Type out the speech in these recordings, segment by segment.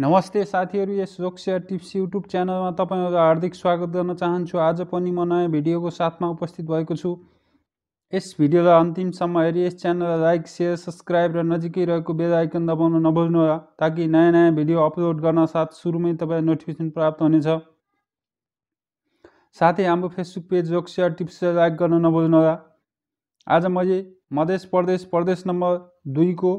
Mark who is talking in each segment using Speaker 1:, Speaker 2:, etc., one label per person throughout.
Speaker 1: नमस्ते साथीहरू यस जोक्सिया tips YouTube च्यानलमा तपाईँहरूको हार्दिक स्वागत गर्न चाहन्छु आज पनि म नयाँ भिडियोको साथमा उपस्थित भएको छु यस भिडियोलाई अन्तिमसम्म हेरी यस च्यानललाई लाइक सेयर सब्सक्राइब र नजिकै रहेको बेल आइकन दबाउन नभुल्नुहोला ताकि नयाँ नयाँ भिडियो अपलोड गर्न साथ सुरुमै तपाईँलाई नोटिफिकेसन प्राप्त हुनेछ साथै हाम्रो फेसबुक पेज जोक्सिया टिप्सलाई लाइक गर्न नभुल्नुहोला आज मैले मधेस प्रदेश प्रदेश नम्बर दुईको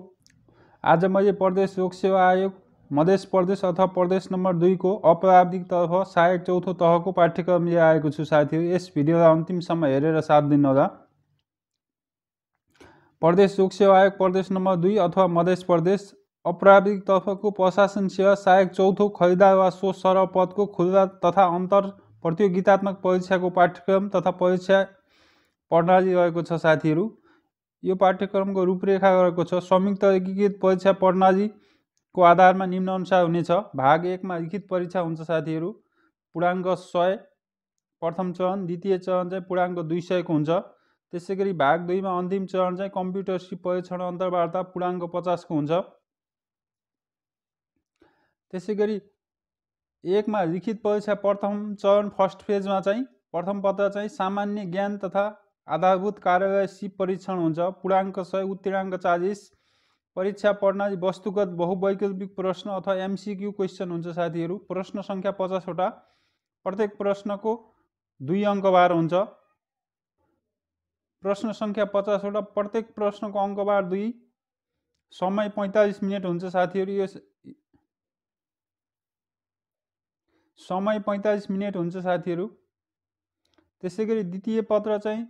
Speaker 1: आज मैले प्रदेश लोकसेवा आयोग मधेस प्रदेश अथवा प्रदेश नम्बर दुईको तर्फ सहायक चौथो तहको पाठ्यक्रम लिएर आएको छु साथीहरू यस भिडियोलाई अन्तिमसम्म हेरेर साथ दिनुहोला प्रदेश लोक सेवा आयोग प्रदेश नम्बर दुई अथवा मधेस प्रदेश तहको प्रशासन सेवा सहायक चौथो खरिदार वा सो सरपदको पदको खुल्ला तथा अन्तर प्रतियोगितात्मक परीक्षाको पाठ्यक्रम तथा परीक्षा प्रणाली रहेको छ साथीहरू यो पाठ्यक्रमको रूपरेखा रहेको छ संयुक्त एकीकृत परीक्षा प्रणाली को आधारमा निम्नअनुसार हुनेछ भाग एकमा लिखित परीक्षा हुन्छ साथीहरू पूर्णाङ्क सय प्रथम चरण द्वितीय चरण चाहिँ पूर्णाङ्क दुई सयको हुन्छ त्यसै गरी भाग दुईमा अन्तिम चरण चाहिँ कम्प्युटर सिप परीक्षण अन्तर्वार्ता पूर्णाङ्क पचासको हुन्छ त्यसै गरी एकमा लिखित परीक्षा प्रथम चरण फर्स्ट फेजमा चाहिँ प्रथम पत्र चाहिँ सामान्य ज्ञान तथा आधारभूत कार्यालय सिप परीक्षण हुन्छ पूर्णाङ्क सय उत्तीर्णाङ्क चालिस परीक्षा पढ्न वस्तुगत बहुवैकल्पिक प्रश्न अथवा एमसिक्यू क्वेसन हुन्छ साथीहरू प्रश्न सङ्ख्या पचासवटा प्रत्येक प्रश्नको दुई अङ्कबार हुन्छ प्रश्न सङ्ख्या पचासवटा प्रत्येक प्रश्नको अङ्कबार दुई समय पैँतालिस मिनट हुन्छ साथीहरू यो समय पैँतालिस मिनट हुन्छ साथीहरू त्यसै गरी द्वितीय पत्र चाहिँ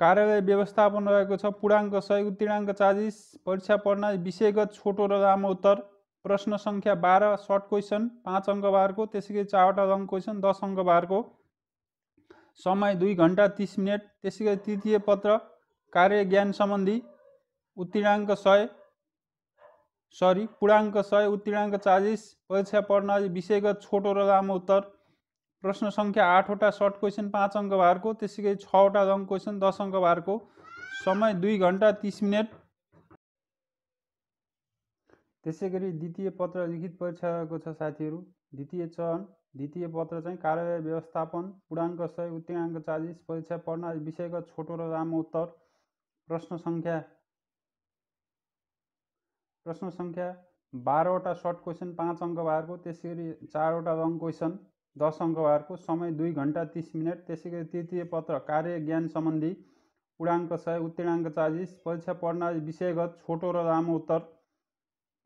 Speaker 1: कार्यालय व्यवस्थापन रहेको छ पूर्णाङ्क सय उत्तीर्णाङ्क चालिस परीक्षा प्रणाली विषयगत छोटो र लामो उत्तर प्रश्न सङ्ख्या बाह्र सर्ट क्वेसन पाँच अङ्कबारको त्यसै गरी चारवटा लङ क्वेसन दस अङ्कबारको समय दुई घन्टा तिस मिनट त्यसै गरी तृतीय पत्र कार्य ज्ञान सम्बन्धी उत्तीर्णाङ्क सय सरी पूर्णाङ्क सय उत्तीर्णाङ्क चालिस परीक्षा प्रणाली विषयगत छोटो र लामो उत्तर प्रश्न सङ्ख्या आठवटा सर्ट क्वेसन पाँच अङ्क भारको त्यसै गरी छवटा लङ क्वेसन दस अङ्क भारको समय दुई घन्टा तिस मिनट त्यसै गरी द्वितीय पत्र लिखित परीक्षाको छ साथीहरू द्वितीय चरण द्वितीय पत्र चाहिँ कार्य व्यवस्थापन पूर्णाङ्क सय उत्तीर्णाङ्क चालिस परीक्षा प्रणाली विषयको छोटो र लामो उत्तर प्रश्न सङ्ख्या प्रश्न सङ्ख्या बाह्रवटा सर्ट क्वेसन पाँच अङ्क भारको त्यसै गरी चारवटा रङ क्वेसन दस अङ्कवारको समय दुई घन्टा तिस मिनट त्यसै गरी तृतीय पत्र कार्य ज्ञान सम्बन्धी पूर्णाङ्क सय उत्तीर्णाङ्क चालिस परीक्षा प्रणाली विषयगत छोटो र लामो उत्तर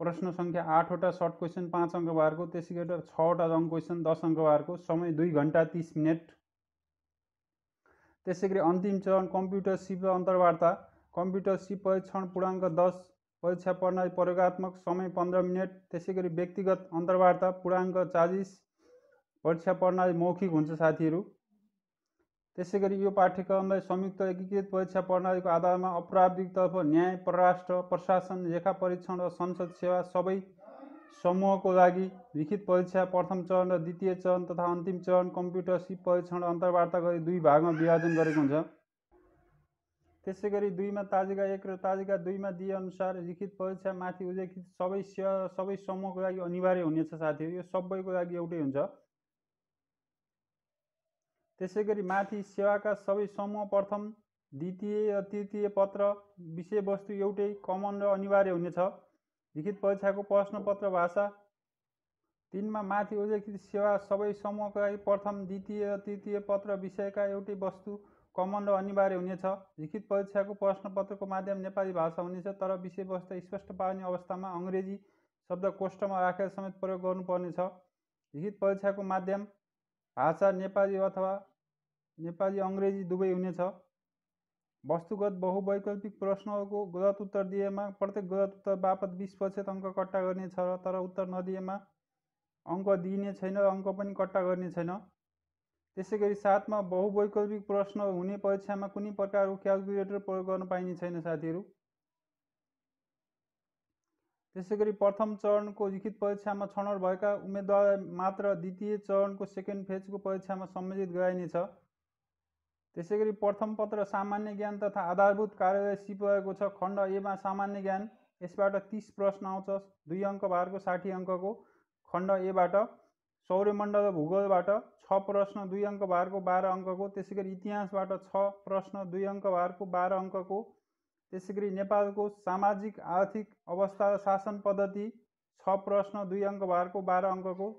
Speaker 1: प्रश्न सङ्ख्या आठवटा सर्ट क्वेसन पाँच अङ्कवारको त्यसै गरी छवटा लङ क्वेसन दस अङ्कवारको समय दुई घन्टा तिस मिनट त्यसै गरी अन्तिम चरण कम्प्युटर सिप र अन्तर्वार्ता कम्प्युटर सिप परीक्षण पूर्णाङ्क दस परीक्षा प्रणाली प्रयोगत्मक समय पन्ध्र मिनट त्यसै गरी व्यक्तिगत अन्तर्वार्ता पूर्णाङ्क चालिस परीक्षा प्रणाली मौखिक हुन्छ साथीहरू त्यसै गरी यो पाठ्यक्रमलाई संयुक्त एकीकृत परीक्षा प्रणालीको आधारमा अपराधिकतर्फ न्याय परराष्ट्र प्रशासन लेखा परीक्षण र संसद सेवा सबै समूहको लागि लिखित परीक्षा प्रथम चरण र द्वितीय चरण तथा अन्तिम चरण कम्प्युटर सिप परीक्षण र अन्तर्वार्ता गरी दुई भागमा विभाजन गरेको हुन्छ त्यसै गरी दुईमा ताजिका एक र ताजिका दुईमा दिएअनुसार लिखित परीक्षा माथि उल्लेखित सबै सेवा सबै समूहको लागि अनिवार्य हुनेछ साथीहरू यो सबैको लागि एउटै हुन्छ त्यसै गरी माथि सेवाका सबै समूह प्रथम द्वितीय र तृतीय पत्र विषयवस्तु एउटै कमन र अनिवार्य हुनेछ लिखित परीक्षाको प्रश्नपत्र भाषा तिनमा माथि उल्लेखित सेवा सबै समूहका प्रथम द्वितीय र तृतीय पत्र विषयका एउटै वस्तु कमन र अनिवार्य हुनेछ लिखित परीक्षाको प्रश्नपत्रको माध्यम नेपाली भाषा हुनेछ तर विषयवस्तु स्पष्ट पार्ने अवस्थामा अङ्ग्रेजी शब्द कोष्ठमा राखेर समेत प्रयोग गर्नुपर्नेछ लिखित परीक्षाको माध्यम भाषा नेपाली अथवा नेपाली अङ्ग्रेजी दुवै हुनेछ वस्तुगत बहुवैकल्पिक प्रश्नको गलत उत्तर दिएमा प्रत्येक गलत उत्तर बापत बिस प्रतिशत अङ्क कट्टा गर्नेछ तर उत्तर नदिएमा अङ्क दिइने छैन अङ्क पनि कट्टा गर्ने छैन त्यसै गरी साथमा बहुवैकल्पिक प्रश्न हुने परीक्षामा कुनै प्रकारको क्यालकुलेटर प्रयोग गर्न पाइने छैन साथीहरू त्यसै गरी प्रथम चरणको लिखित परीक्षामा छनौट भएका उम्मेद्वारलाई मात्र द्वितीय चरणको सेकेन्ड फेजको परीक्षामा सम्मिलित गराइनेछ त्यसै गरी प्रथम पत्र सामान्य ज्ञान तथा आधारभूत कार्य भएको छ खण्ड एमा सामान्य ज्ञान यसबाट तिस प्रश्न आउँछ दुई अङ्क भारको साठी अङ्कको खण्ड एबाट सौर्यमण्डल भूगोलबाट छ प्रश्न दुई अङ्क भारको बाह्र अङ्कको त्यसै गरी इतिहासबाट छ प्रश्न दुई अङ्क भारको बाह्र अङ्कको त्यसै गरी नेपालको सामाजिक आर्थिक अवस्था र शासन पद्धति छ प्रश्न दुई अङ्क भारको बाह्र अङ्कको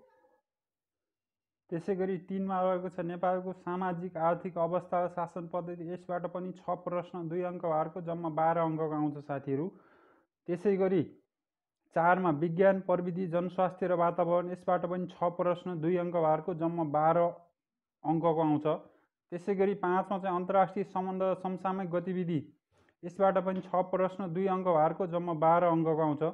Speaker 1: त्यसै गरी तिनमा रहेको छ नेपालको सामाजिक आर्थिक अवस्था र शासन पद्धति यसबाट पनि छ प्रश्न दुई अङ्क भारको जम्मा बाह्र अङ्कको आउँछ साथीहरू त्यसै गरी चारमा विज्ञान प्रविधि जनस्वास्थ्य र वातावरण यसबाट पनि छ प्रश्न दुई अङ्कहरूको जम्मा बाह्र अङ्कको आउँछ त्यसै गरी पाँचमा चाहिँ अन्तर्राष्ट्रिय सम्बन्ध समसामयिक गतिविधि यसबाट पनि छ प्रश्न दुई अङ्कहरूको जम्मा बाह्र अङ्कको आउँछ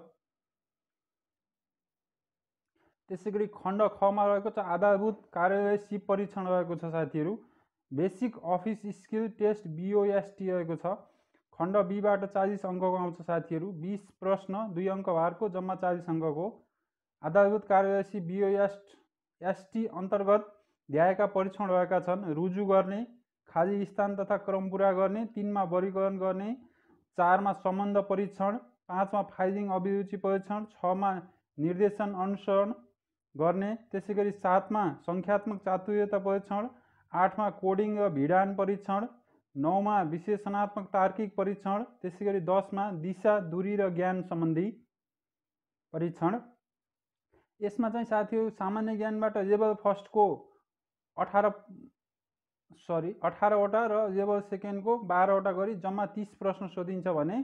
Speaker 1: त्यसै गरी खण्ड खमा रहेको छ आधारभूत कार्यालय सिप परीक्षण रहेको छ साथीहरू बेसिक अफिस स्किल टेस्ट बिओएसटी रहेको छ खण्ड बीबाट चालिस अङ्कको आउँछ साथीहरू बिस प्रश्न दुई अङ्क भारको जम्मा चालिस अङ्कको आधारभूत कार्यालय बिओएस बिओएस्ट एसटी अन्तर्गत ध्याएका परीक्षण रहेका छन् रुजु गर्ने खाली स्थान तथा क्रम पुरा गर्ने तिनमा वर्गीकरण गर्ने चारमा सम्बन्ध परीक्षण पाँचमा फाइलिङ अभिरुचि परीक्षण छमा निर्देशन अनुसरण गर्ने त्यसै गरी सातमा सङ्ख्यात्मक चातुर्यता परीक्षण आठमा कोडिङ र भिडान परीक्षण नौमा विश्लेषणात्मक तार्किक परीक्षण त्यसै गरी दसमा दिशा दूरी र ज्ञान सम्बन्धी परीक्षण यसमा चाहिँ साथीहरू सामान्य ज्ञानबाट लेभल फर्स्टको अठार सरी अठारवटा र लेभल सेकेन्डको बाह्रवटा गरी जम्मा तिस प्रश्न सोधिन्छ भने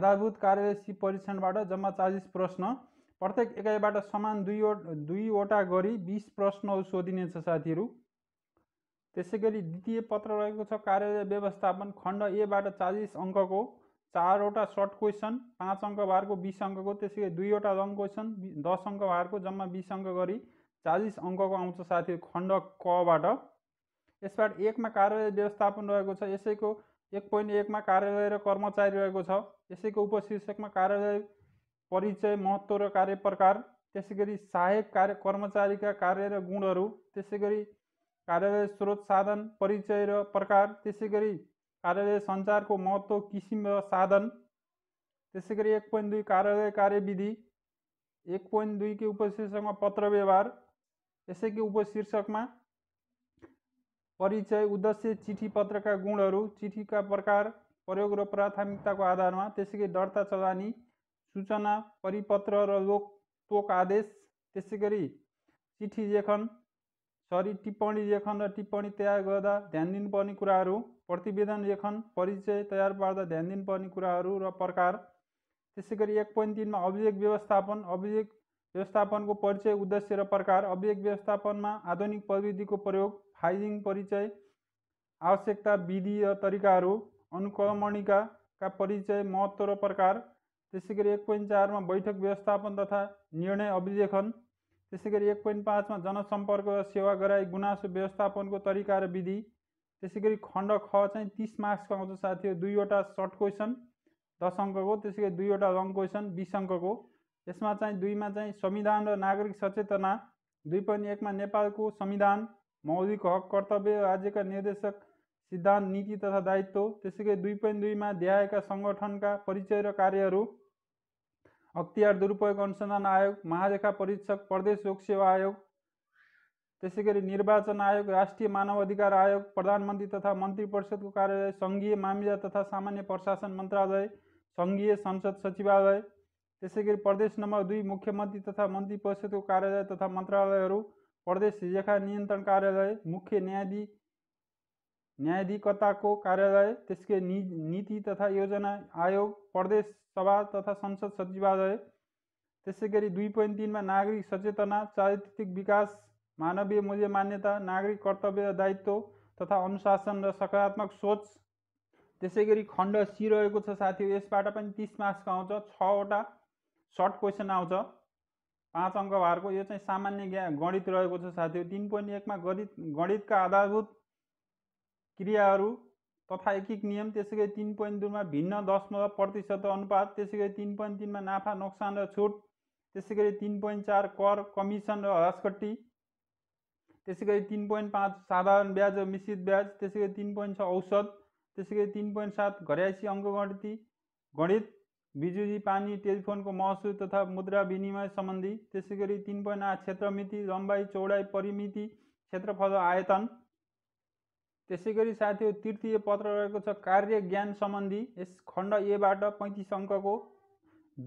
Speaker 1: आधारभूत कार्यशी परीक्षणबाट जम्मा चालिस प्रश्न प्रत्येक एकाइबाट समान दुईवटा दुईवटा गरी बिस प्रश्नहरू सोधिनेछ साथीहरू त्यसै गरी द्वितीय पत्र रहेको छ कार्यालय व्यवस्थापन खण्ड एबाट चालिस अङ्कको चारवटा सर्ट क्वेसन पाँच अङ्क भारको बिस अङ्कको त्यसै गरी दुईवटा लङ क्वेसन दस अङ्क भारको जम्मा बिस अङ्क गरी चालिस अङ्कको आउँछ साथीहरू खण्ड कबाट यसबाट एकमा कार्यालय व्यवस्थापन रहेको छ यसैको एक पोइन्ट एकमा कार्यालय र कर्मचारी रहेको छ यसैको उपशीर्षकमा कार्यालय परिचय महत्त्व र कार्य प्रकार त्यसै गरी सहायक कार्य कर्मचारीका कार्य र गुणहरू त्यसै गरी कार्यालय स्रोत साधन परिचय र प्रकार त्यसै गरी कार्यालय सञ्चारको महत्त्व किसिम र साधन त्यसै गरी एक पोइन्ट दुई कार्यालय कार्यविधि एक पोइन्ट दुईकै उपशीर्षकमा पत्र व्यवहार यसैकै उपशीर्षकमा परिचय उद्देश्य चिठी पत्रका गुणहरू चिठीका प्रकार प्रयोग र प्राथमिकताको आधारमा त्यसै गरी दर्ता चलानी सूचना परिपत्र र लोक टोक आदेश त्यसै गरी चिठी लेखन सरी टिप्पणी लेखन र टिप्पणी तयार गर्दा ध्यान दिनुपर्ने कुराहरू प्रतिवेदन लेखन परिचय तयार पार्दा ध्यान दिनुपर्ने कुराहरू र प्रकार त्यसै गरी एक पोइन्ट तिनमा अभिलेख व्यवस्थापन अभिलेख व्यवस्थापनको परिचय उद्देश्य र प्रकार अभिलेख व्यवस्थापनमा आधुनिक प्रविधिको प्रयोग फाइलिङ परिचय आवश्यकता विधि र तरिकाहरू अनुक्रमणिकाका परिचय महत्त्व र प्रकार त्यसै गरी एक पोइन्ट चारमा बैठक व्यवस्थापन तथा निर्णय अभिलेखन त्यसै गरी एक पोइन्ट पाँचमा जनसम्पर्क र सेवा गराई गुनासो व्यवस्थापनको तरिका र विधि त्यसै गरी खण्ड ख चाहिँ तिस मार्क्सको आउँछ साथीहरू दुईवटा सर्ट क्वेसन दस अङ्कको त्यसै गरी दुईवटा लङ क्वेसन बिस अङ्कको यसमा चाहिँ दुईमा चाहिँ संविधान र नागरिक सचेतना दुई पोइन्ट एकमा नेपालको संविधान मौलिक हक कर्तव्य राज्यका निर्देशक सिद्धान्त नीति तथा दायित्व त्यसै गरी दुई पोइन्ट दुईमा देहाएका सङ्गठनका परिचय र कार्यहरू अख्तियार दुरुपयोग अनुसन्धान आयोग महालेखा परीक्षक प्रदेश लोकसेवा आयोग त्यसै गरी निर्वाचन आयोग राष्ट्रिय मानव अधिकार आयोग प्रधानमन्त्री तथा मन्त्री परिषदको कार्यालय सङ्घीय मामिला तथा सामान्य प्रशासन मन्त्रालय सङ्घीय संसद सचिवालय त्यसै गरी प्रदेश नम्बर दुई मुख्यमन्त्री तथा मन्त्री परिषदको कार्यालय तथा मन्त्रालयहरू प्रदेश लेखा नियन्त्रण कार्यालय मुख्य न्यायाधीश न्यायाधिकर्ताको कार्यालय त्यसकै नि नीति तथा योजना आयोग प्रदेश सभा तथा संसद सचिवालय त्यसै गरी दुई पोइन्ट तिनमा नागरिक सचेतना चारित्रिक विकास मानवीय मूल्य मान्यता नागरिक कर्तव्य र दायित्व तथा अनुशासन र सकारात्मक सोच त्यसै गरी खण्ड सी रहेको छ साथीहरू यसबाट पनि तिस मार्क्सको आउँछ छवटा सर्ट क्वेसन आउँछ पाँच अङ्क भारको यो चाहिँ सामान्य ज्ञा गणित रहेको छ साथीहरू तिन पोइन्ट एकमा गणित गणितका आधारभूत क्रियाहरू तथा एकिक नियम त्यसै गरी तिन पोइन्ट दुईमा भिन्न दशमलव प्रतिशत अनुपात त्यसै गरी तिन पोइन्ट तिनमा नाफा नोक्सान र छुट त्यसै गरी तिन पोइन्ट चार कर कमिसन र हस्कट्टी त्यसै गरी तिन पोइन्ट पाँच साधारण ब्याज र मिश्रित ब्याज त्यसै गरी तिन पोइन्ट छ औषध त्यसै गरी तिन पोइन्ट सात घरयासी अङ्कगणिती गणित बिजुली पानी टेलिफोनको महसुस तथा मुद्रा विनिमय सम्बन्धी त्यसै गरी तिन पोइन्ट आठ क्षेत्रमिति लम्बाइ चौडाइ परिमिति क्षेत्रफल आयतन त्यसै गरी साथीहरू तृतीय पत्र रहेको छ कार्य ज्ञान सम्बन्धी यस खण्ड एबाट पैँतिस अङ्कको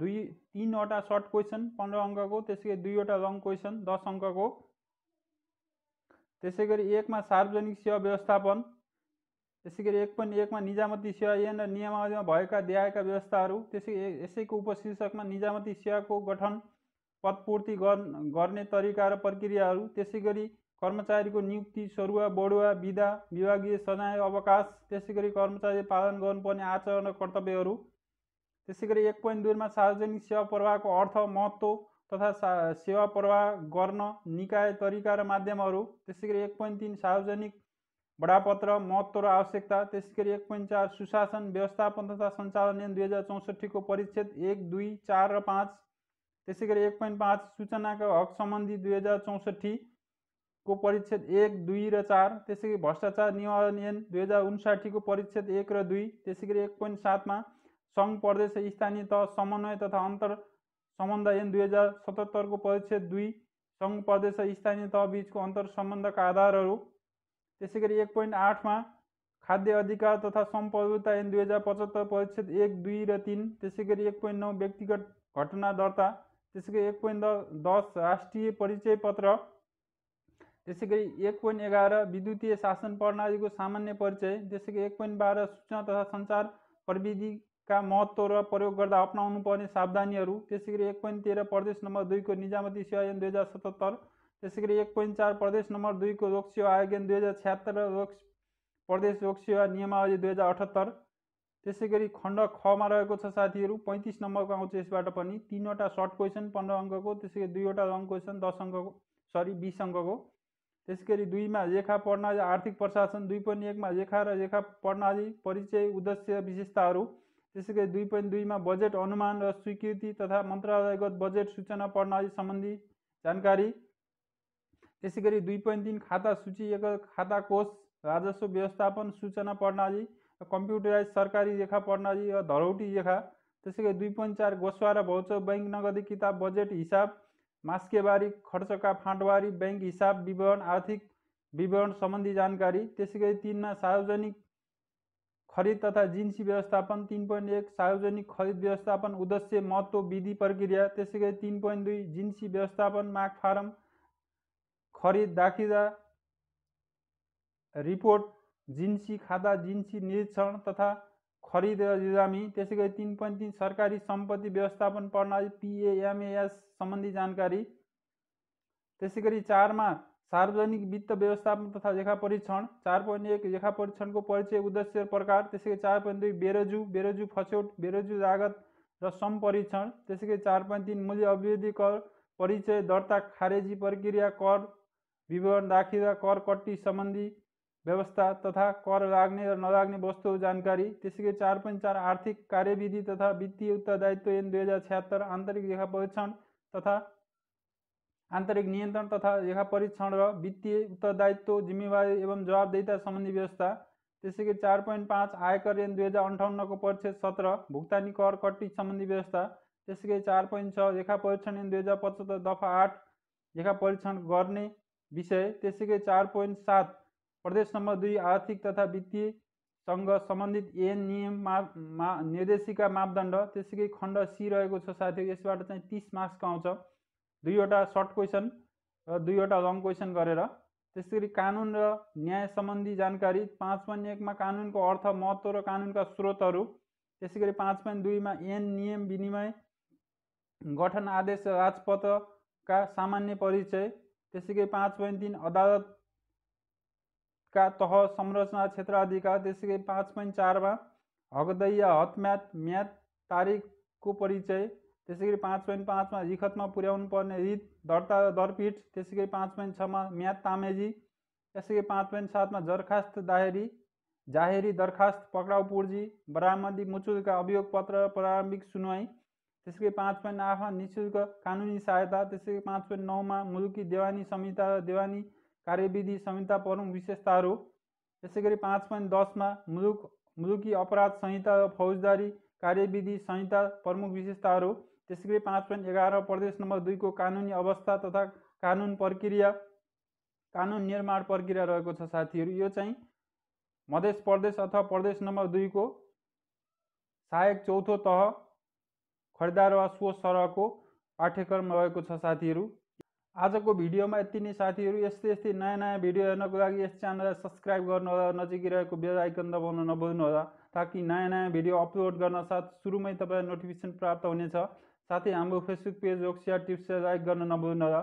Speaker 1: दुई तिनवटा सर्ट क्वेसन पन्ध्र अङ्कको त्यसै गरी दुईवटा लङ क्वेसन दस अङ्कको त्यसै गरी एकमा सार्वजनिक सेवा व्यवस्थापन त्यसै गरी एक पनि एकमा निजामती सेवा ऐन र नियमावलीमा भएका देहाएका व्यवस्थाहरू त्यसै यसैको उपशीर्षकमा निजामती सेवाको गठन पदपूर्ति गर्ने तरिका र प्रक्रियाहरू त्यसै गरी कर्मचारीको नियुक्ति सरुवा बढुवा विधा विभागीय सजाय अवकाश त्यसै गरी कर्मचारीले पालन गर्नुपर्ने आचरण र कर्तव्यहरू त्यसै गरी एक पोइन्ट दुईमा सार्वजनिक सेवा प्रवाहको अर्थ महत्त्व तथा सेवा प्रवाह गर्न निकाय तरिका र माध्यमहरू त्यसै गरी एक पोइन्ट तिन सार्वजनिक बडापत्र महत्त्व र आवश्यकता त्यसै गरी एक पोइन्ट चार सुशासन व्यवस्थापन तथा सञ्चालन नियम दुई हजार चौसठीको परिच्छेद एक दुई चार र पाँच त्यसै गरी एक पोइन्ट पाँच सूचनाका हक सम्बन्धी दुई हजार चौसठी को परिच्छेद एक दुई र चार त्यसै गरी भ्रष्टाचार निवारण दुई हजार उन्साठीको परिच्छेद एक र दुई त्यसै गरी एक पोइन्ट सातमा सङ्घ प्रदेश स्थानीय तह समन्वय तथा अन्तर सम्बन्ध ऐन दुई हजार सतहत्तरको परिच्छेद दुई सङ्घ प्रदेश स्थानीय तह बिचको अन्तर सम्बन्धका आधारहरू त्यसै गरी एक पोइन्ट आठमा खाद्य अधिकार तथा सम्प्रभुता ऐन दुई हजार पचहत्तर परिच्छेद एक दुई र तिन त्यसै गरी एक पोइन्ट नौ व्यक्तिगत घटना दर्ता त्यसै गरी एक पोइन्ट दस राष्ट्रिय परिचय पत्र त्यसै गरी एक पोइन्ट एघार विद्युतीय शासन प्रणालीको सामान्य परिचय त्यसै गरी एक पोइन्ट बाह्र सूचना तथा सञ्चार प्रविधिका महत्त्व र प्रयोग गर्दा अप्नाउनु पर्ने सावधानीहरू त्यसै गरी एक पोइन्ट तेह्र प्रदेश नम्बर दुईको निजामती सेवा ऐन दुई हजार सतहत्तर त्यसै गरी एक पोइन्ट चार प्रदेश नम्बर दुईको लोक सेवा आयोग ऐन दुई हजार छ्यात्तर र लोक प्रदेश लोक सेवा नियमावली दुई हजार अठहत्तर त्यसै गरी खण्ड खमा रहेको छ साथीहरू पैँतिस नम्बरको आउँछ यसबाट पनि तिनवटा सर्ट क्वेसन पन्ध्र अङ्कको त्यसै गरी दुईवटा लङ क्वेसन दस अङ्कको सरी बिस अङ्कको त्यसै गरी दुईमा रेखा प्रणाली आर्थिक प्रशासन दुई पोइन्ट एकमा रेखा र रेखा प्रणाली परिचय उद्देश्य विशेषताहरू त्यसै गरी दुई पोइन्ट दुईमा बजेट अनुमान र स्वीकृति तथा मन्त्रालयगत बजेट सूचना प्रणाली सम्बन्धी जानकारी त्यसै गरी दुई पोइन्ट तिन खाता सूची एक खाता कोष राजस्व व्यवस्थापन सूचना प्रणाली र कम्प्युटराइज सरकारी रेखा प्रणाली र धरौटी रेखा त्यसै गरी दुई पोइन्ट चार गोस्वा र भौचो ब्याङ्क नगदी किताब बजेट हिसाब मास्केबारी खर्चका फाँटबारी ब्याङ्क हिसाब विवरण आर्थिक विवरण सम्बन्धी जानकारी त्यसै गरी तिनमा सार्वजनिक खरिद तथा जिन्सी व्यवस्थापन तिन पोइन्ट एक सार्वजनिक खरिद व्यवस्थापन उद्देश्य महत्त्व विधि प्रक्रिया त्यसै गरी तिन पोइन्ट दुई जिन्सी व्यवस्थापन माग फारम खरिद दाखिला रिपोर्ट जिन्सी खाता जिन्सी निरीक्षण तथा खरिद र रिलामी त्यसै गरी तिन पोइन्ट तिन सरकारी सम्पत्ति व्यवस्थापन प्रणाली पिएएमएएस सम्बन्धी जानकारी त्यसै गरी चारमा सार्वजनिक वित्त व्यवस्थापन तथा लेखा परीक्षण चार पोइन्ट एक लेखा परीक्षणको परिचय उद्देश्य प्रकार त्यसै गरी चार पोइन्ट दुई बेरोजु बेरोजु फछौट बेरोजु लागत र सम परीक्षण त्यसै गरी चार पोइन्ट तिन मूल्य अभिवृद्धि कर परिचय दर्ता खारेजी प्रक्रिया कर विवरण दाखिला कर कट्टी सम्बन्धी व्यवस्था तथा कर लाग्ने र नलाग्ने वस्तु जानकारी त्यसै चार पोइन्ट चार आर्थिक कार्यविधि तथा वित्तीय उत्तरदायित्व ऐन दुई हजार छ्यात्तर आन्तरिक लेखा परीक्षण तथा आन्तरिक नियन्त्रण तथा लेखा परीक्षण र वित्तीय उत्तरदायित्व जिम्मेवारी एवं जवाबदेता सम्बन्धी व्यवस्था त्यसै गरी चार पोइन्ट पाँच आयकर ऐन दुई हजार अन्ठाउन्नको परिच्छेद सत्र भुक्तानी कर कट्टी सम्बन्धी व्यवस्था त्यसै गरी चार पोइन्ट छ लेखा परीक्षण ऐन दुई हजार पचहत्तर दफा आठ लेखा परीक्षण गर्ने विषय त्यसै गरी चार पोइन्ट सात प्रदेश नम्बर दुई आर्थिक तथा वित्तीय वित्तीयसँग सम्बन्धित एन नियम मा, मा निर्देशिका मापदण्ड त्यसैगरी खण्ड सी रहेको छ साथीहरू यसबाट चाहिँ तिस मार्क्सको आउँछ दुईवटा सर्ट क्वेसन र दुईवटा लङ क्वेसन गरेर त्यसै गरी कानुन र न्याय सम्बन्धी जानकारी पाँच पोइन्ट एकमा कानुनको अर्थ महत्त्व र कानुनका स्रोतहरू त्यसै गरी पाँच पोइन्ट दुईमा एन नियम विनिमय गठन आदेश राजपथका सामान्य परिचय त्यसै गरी पाँच पोइन्ट तिन अदालत का तह संरचना क्षेत्र अधिकार पांच पॉइंट चार में हकदैया हतम्यात म्याद को परिचय पांच पॉइंट पांच में लिखत में पुर्यान पर्ने रीत दर्ता दरपीठ तेगरी पांच पॉइंट छ में म्याद तामेजी इसी पांच पॉइंट सात में दरखास्त दाहेरी जाहेरी दरखास्त पकड़ाऊ पूर्जी बरामदी अभियोग अभियोगपत्र प्रारंभिक सुनवाई त्यसै पांच पाँच आठ में निःशुल्क कानूनी सहायता तेगरी पांच पॉइंट नौ में मुलुकी देवानी संहिता देवानी कार्यविधि संहिता प्रमुख विशेषताहरू यसै गरी पाँच पोइन्ट दसमा मुलुक मुलुकी अपराध संहिता र फौजदारी कार्यविधि संहिता प्रमुख विशेषताहरू त्यसै गरी पाँच पोइन्ट एघार प्रदेश नम्बर दुईको कानुनी अवस्था तथा कानुन प्रक्रिया कानुन निर्माण प्रक्रिया रहेको छ साथीहरू यो चाहिँ मध्य प्रदेश अथवा प्रदेश नम्बर दुईको सहायक चौथो तह खरिदार वा सो सरहको पाठ्यक्रम रहेको छ साथीहरू आजको भिडियोमा यति नै साथीहरू यस्तै यस्तै नयाँ नयाँ भिडियो हेर्नको लागि यस च्यानललाई सब्सक्राइब गर्नुहोला रहेको बेल आइकन दबाउन होला ताकि नयाँ नयाँ भिडियो अपलोड गर्न साथ सुरुमै तपाईँलाई नोटिफिकेसन प्राप्त हुनेछ साथै हाम्रो फेसबुक पेज रोक्सिया टिप्सलाई लाइक गर्न होला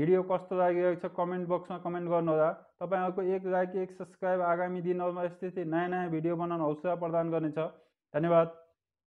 Speaker 1: भिडियो कस्तो लागिरहेको छ कमेन्ट बक्समा कमेन्ट गर्नुहोला तपाईँहरूको एक लाइक एक सब्सक्राइब आगामी दिनहरूमा यस्तै यस्तै नयाँ नयाँ भिडियो बनाउन हौसला प्रदान गर्नेछ धन्यवाद